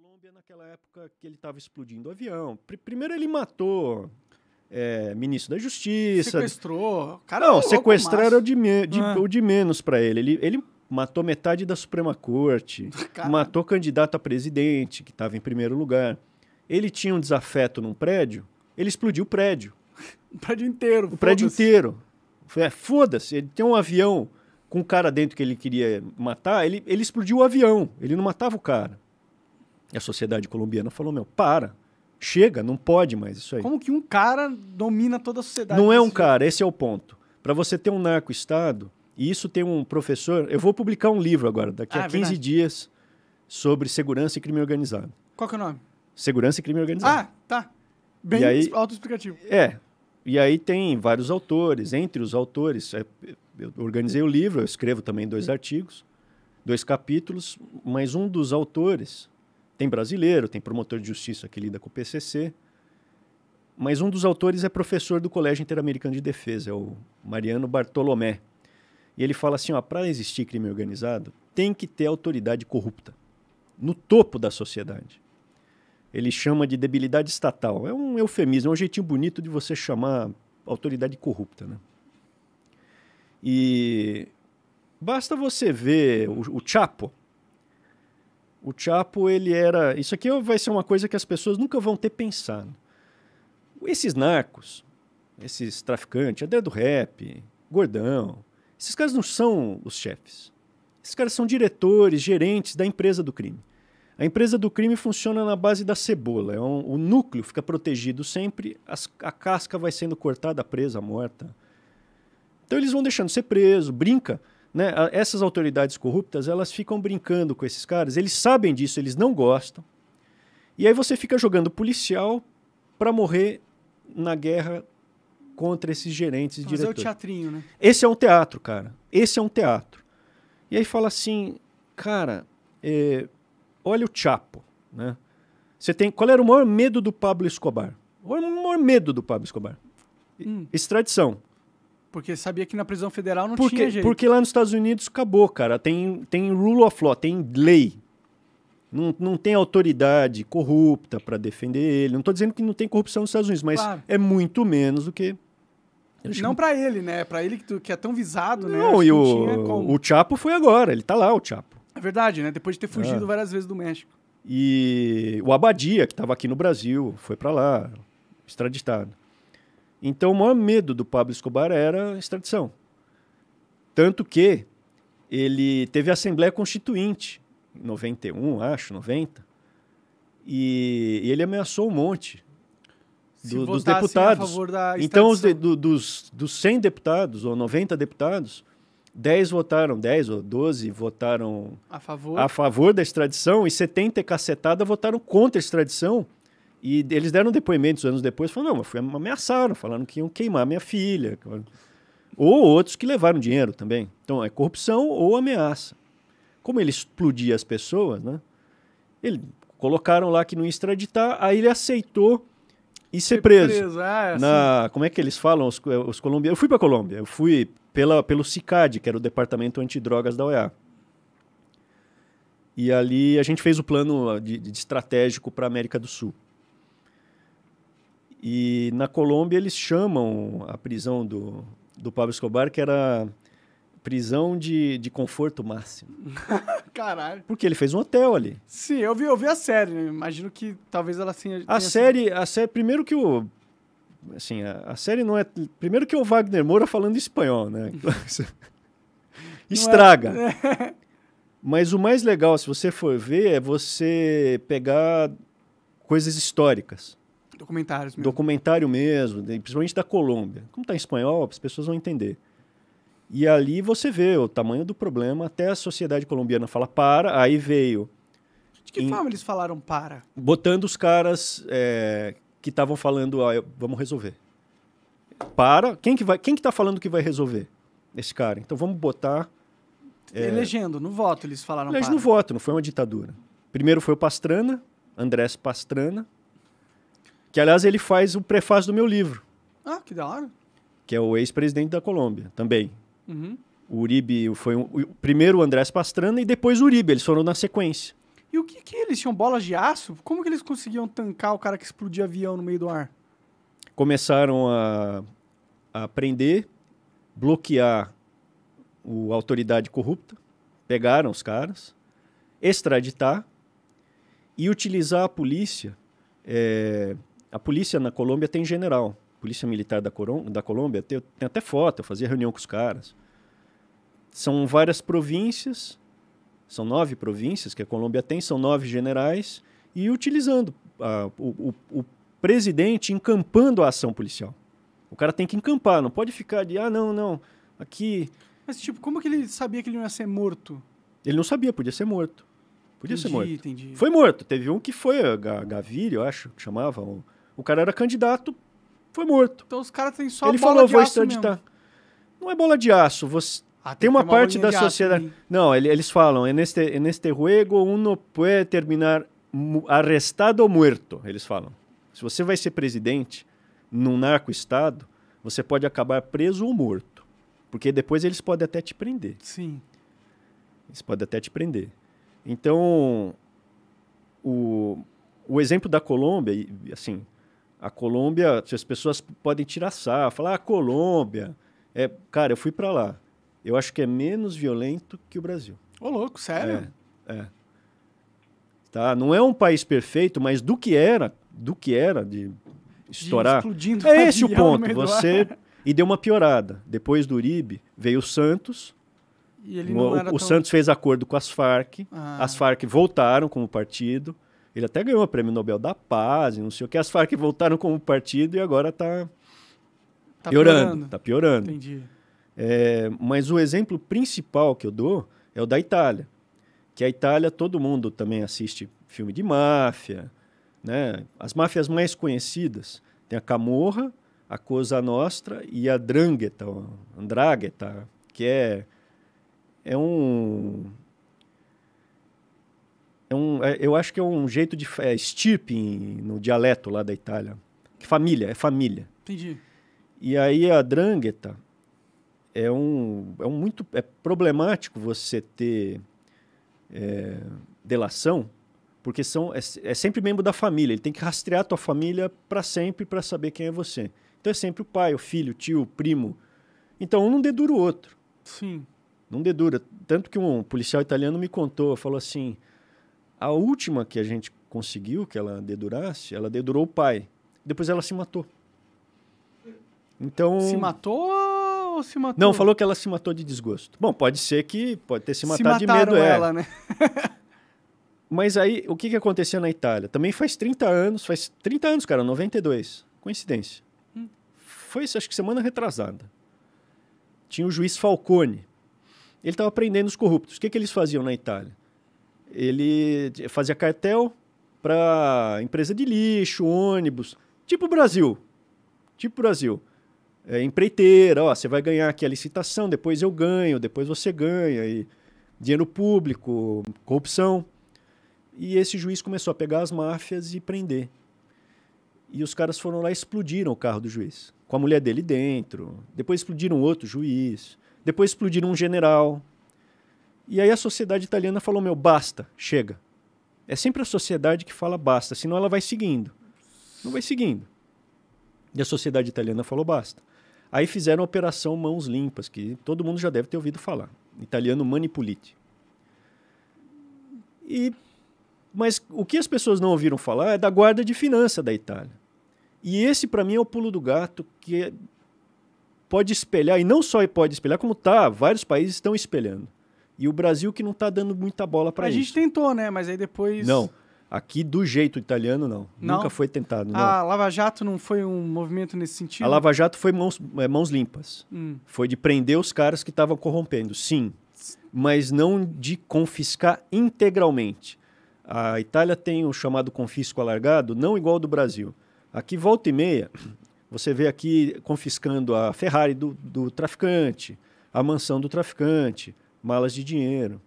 Colômbia naquela época que ele estava explodindo o avião. primeiro ele matou é, ministro da Justiça. Sequestrou. Cara, não, é sequestraram sequestrar era o de, me, de, ah. o de menos para ele. ele. Ele matou metade da Suprema Corte, Caramba. matou candidato a presidente, que estava em primeiro lugar. Ele tinha um desafeto num prédio, ele explodiu o prédio. o prédio inteiro. O prédio inteiro. É, Foda-se, ele tem um avião com o um cara dentro que ele queria matar, ele, ele explodiu o avião, ele não matava o cara a sociedade colombiana falou: meu, para, chega, não pode mais isso aí. Como que um cara domina toda a sociedade? Não é um jeito? É- cara, esse é o ponto. Para você ter um narco-estado, e isso tem um professor. Eu vou publicar um livro agora, daqui ah, a 15 é verdade. dias, sobre segurança e crime organizado. Qual que é o nome? Segurança e crime organizado. Ah, tá. Bem autoexplicativo. É. E aí tem vários autores, entre os autores. É, eu organizei o livro, eu escrevo também dois artigos, dois capítulos, mas um dos autores tem brasileiro, tem promotor de justiça que lida com o PCC, mas um dos autores é professor do Colégio Interamericano de Defesa, é o Mariano Bartolomé. E ele fala assim: para existir crime organizado, tem que ter autoridade corrupta no topo da sociedade. Ele chama de debilidade estatal. É um eufemismo, é um jeitinho bonito de você chamar autoridade corrupta. Né? E basta você ver o, o Chapo, o Chapo, ele era. Isso aqui vai ser uma coisa que as pessoas nunca vão ter pensado. Esses narcos, esses traficantes, a do rap, gordão, esses caras não são os chefes. Esses caras são diretores, gerentes da empresa do crime. A empresa do crime funciona na base da cebola. É um, o núcleo fica protegido sempre, as, a casca vai sendo cortada, presa, morta. Então eles vão deixando ser preso, brinca né? Essas autoridades corruptas, elas ficam brincando com esses caras, eles sabem disso, eles não gostam. E aí você fica jogando policial para morrer na guerra contra esses gerentes e diretores. Mas é o teatrinho, né? Esse é um teatro, cara. Esse é um teatro. E aí fala assim, cara, é, olha o Chapo, né? Você tem, qual era o maior medo do Pablo Escobar? O maior medo do Pablo Escobar? Hum. Extradição. Porque sabia que na prisão federal não porque, tinha jeito. Porque lá nos Estados Unidos acabou, cara. Tem, tem rule of law, tem lei. Não, não tem autoridade corrupta para defender ele. Não estou dizendo que não tem corrupção nos Estados Unidos, mas claro. é muito menos do que. Não para ele, né? É para ele que, que, é tão visado, não, né? Não, e o, o Chapo foi agora, ele está lá, o Chapo. É verdade, né? Depois de ter fugido é. várias vezes do México. E o Abadia, que estava aqui no Brasil, foi para lá, extraditado. Então, o maior medo do Pablo Escobar era a extradição. Tanto que ele teve a Assembleia Constituinte, em 91, acho, 90, e, e ele ameaçou um monte do, dos deputados. então, de, do, dos, dos 100 deputados, ou 90 deputados, 10 votaram, 10 ou 12 votaram a favor, a favor da extradição e 70 e cacetada votaram contra a extradição e eles deram depoimentos anos depois, falando, não, mas fui, ameaçaram, falando que iam queimar minha filha. Ou outros que levaram dinheiro também. Então, é corrupção ou ameaça. Como ele explodia as pessoas, né? Ele colocaram lá que não ia extraditar, aí ele aceitou e ser, ser preso. preso. Ah, é Na, assim. como é que eles falam, os, os colombianos? Eu fui para Colômbia, eu fui pela, pelo CICAD, que era o Departamento Antidrogas da OEA. E ali a gente fez o plano ah, de, de estratégico para a América do Sul. E na Colômbia eles chamam a prisão do, do Pablo Escobar, que era prisão de, de conforto máximo. Caralho. Porque ele fez um hotel ali. Sim, eu vi, eu vi a série. Né? Imagino que talvez ela assim, a série, sido... a série, primeiro que o assim, a, a, série não é primeiro que o Wagner Moura falando espanhol, né? É. Estraga. É... Mas o mais legal, se você for ver, é você pegar coisas históricas. Documentários mesmo. Documentário mesmo, principalmente da Colômbia. Como está em espanhol, as pessoas vão entender. E ali você vê o tamanho do problema, até a sociedade colombiana fala para, aí veio. De que em, forma eles falaram para? Botando os caras é, que estavam falando, ah, vamos resolver. Para, quem que vai, quem que tá falando que vai resolver? Esse cara. Então vamos botar... É, Elegendo, no voto eles falaram Mas para. no voto, não foi uma ditadura. Primeiro foi o Pastrana, Andrés Pastrana, que, aliás, ele faz o prefácio do meu livro. Ah, que da hora. Que é o ex-presidente da Colômbia, também. Uhum. O Uribe foi um, o primeiro o Andrés Pastrana e depois o Uribe. Eles foram na sequência. E o que que eles tinham? Bolas de aço? Como que eles conseguiam tancar o cara que explodia avião no meio do ar? Começaram a, a prender, bloquear o autoridade corrupta, pegaram os caras, extraditar e utilizar a polícia é, a polícia na Colômbia tem general. Polícia Militar da, Corom da Colômbia tem, tem até foto, eu fazia reunião com os caras. São várias províncias, são nove províncias que a Colômbia tem, são nove generais, e utilizando a, o, o, o presidente encampando a ação policial. O cara tem que encampar, não pode ficar de, ah, não, não, aqui. Mas, tipo, como que ele sabia que ele não ia ser morto? Ele não sabia, podia ser morto. Podia entendi, ser morto. Entendi. Foi morto. Teve um que foi, gavirio eu acho, que chamava. Um, o cara era candidato, foi morto. Então os caras têm só Ele bola falou, de vou aço extraditar. Mesmo. Não é bola de aço, você... Ah, tem, tem uma, uma parte da sociedade. não, eles falam, en é este, en é este juego uno puede terminar arrestado ou morto, eles falam. Se você vai ser presidente num narco-estado, você pode acabar preso ou morto. Porque depois eles podem até te prender. Sim. Eles podem até te prender. Então, o, o exemplo da Colômbia, assim, a Colômbia, as pessoas podem tirar sarro, falar, ah, Colômbia. É, cara, eu fui para lá. Eu acho que é menos violento que o Brasil. Ô, louco, sério? É, é. Tá? Não é um país perfeito, mas do que era, do que era de estourar. De é esse o ponto. Você e deu uma piorada. Depois do Uribe veio o Santos. o, o tão... Santos fez acordo com as Farc. Ah. As Farc voltaram como partido. Ele até ganhou o prêmio Nobel da Paz, não sei o que. As Farc voltaram como partido e agora está tá piorando. piorando. Tá piorando. Entendi. É, mas o exemplo principal que eu dou é o da Itália. Que a Itália, todo mundo também assiste filme de máfia. Né? As máfias mais conhecidas tem a Camorra, a Cosa Nostra e a Drangheta, Andrágheta, que é, é um é um, é, eu acho que é um jeito de. É, estirpe no dialeto lá da Itália. família, é família. Entendi. E aí a Drangheta é um, é um muito. É problemático você ter é, delação, porque são, é, é, sempre membro da família. Ele tem que rastrear a tua família para sempre para saber quem é você. Então é sempre o pai, o filho, o tio, o primo. Então um não dedura o outro. Sim. Não dedura. Tanto que um policial italiano me contou, falou assim: a última que a gente conseguiu que ela dedurasse, ela dedurou o pai. Depois ela se matou. Então. Se matou ou se matou? Não, falou que ela se matou de desgosto. Bom, pode ser que pode ter se matado se de medo é. ela, é. né? Mas aí, o que, que aconteceu na Itália? Também faz 30 anos, faz 30 anos, cara, 92. Coincidência. Hum. Foi, acho que semana retrasada. Tinha o juiz Falcone. Ele estava prendendo os corruptos. O que, que eles faziam na Itália? ele fazia cartel para empresa de lixo, ônibus, tipo Brasil. Tipo Brasil. É, empreiteira, ó, você vai ganhar aqui a licitação, depois eu ganho, depois você ganha, e dinheiro público, corrupção. E esse juiz começou a pegar as máfias e prender. E os caras foram lá e explodiram o carro do juiz, com a mulher dele dentro. Depois explodiram outro juiz. Depois explodiram um general. E aí a sociedade italiana falou: meu, basta, chega. É sempre a sociedade que fala basta, senão ela vai seguindo. Não vai seguindo. E a sociedade italiana falou: basta. Aí fizeram a Operação Mãos Limpas, que todo mundo já deve ter ouvido falar. Italiano Manipulite. E, mas o que as pessoas não ouviram falar é da Guarda de Finança da Itália. E esse, para mim, é o pulo do gato que é, pode espelhar, e não só pode espelhar, como tá, vários países estão espelhando. E o Brasil que não tá dando muita bola para isso. A gente tentou, né? Mas aí depois. Não. Aqui, do jeito italiano, não. não. Nunca foi tentado. Não. A Lava Jato não foi um movimento nesse sentido? A Lava Jato foi mãos, é, mãos limpas. Hum. Foi de prender os caras que estavam corrompendo, sim. Mas não de confiscar integralmente. A Itália tem o chamado confisco alargado, não igual ao do Brasil. Aqui, volta e meia, você vê aqui confiscando a Ferrari do, do traficante, a mansão do traficante, malas de dinheiro.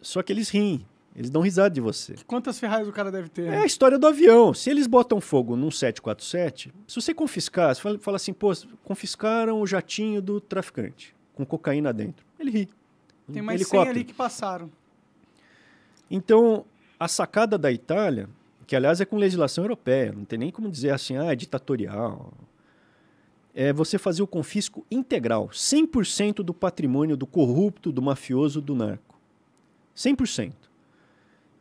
Só que eles riem, eles dão risada de você. Quantas Ferraris o cara deve ter? É né? a história do avião. Se eles botam fogo num 747, se você confiscar, você fala, assim, pô, confiscaram o jatinho do traficante com cocaína dentro. Ele ri. Tem mais Helicóptero. 100 ali que passaram. Então, a sacada da Itália, que aliás é com legislação europeia, não tem nem como dizer assim, ah, é ditatorial, é você fazer o confisco integral, 100% do patrimônio do corrupto, do mafioso, do narco. 100%.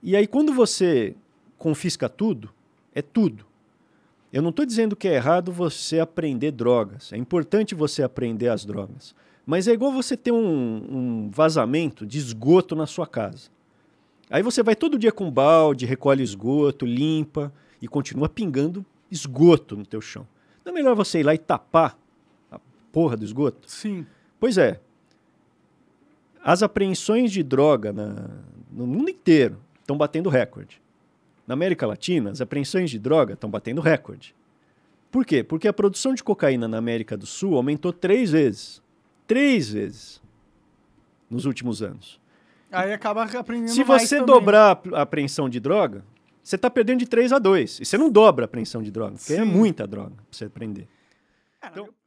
E aí, quando você confisca tudo, é tudo. Eu não estou dizendo que é errado você aprender drogas. É importante você aprender as drogas. Mas é igual você ter um, um vazamento de esgoto na sua casa. Aí você vai todo dia com balde, recolhe esgoto, limpa e continua pingando esgoto no teu chão. Não é melhor você ir lá e tapar a porra do esgoto? Sim. Pois é. As apreensões de droga na, no mundo inteiro estão batendo recorde. Na América Latina, as apreensões de droga estão batendo recorde. Por quê? Porque a produção de cocaína na América do Sul aumentou três vezes. Três vezes nos últimos anos. Aí acaba aprendendo Se você né? dobrar a apreensão de droga, você está perdendo de 3 a 2. E você não dobra a apreensão de droga, porque é Sim. é muita droga para você prender. Então...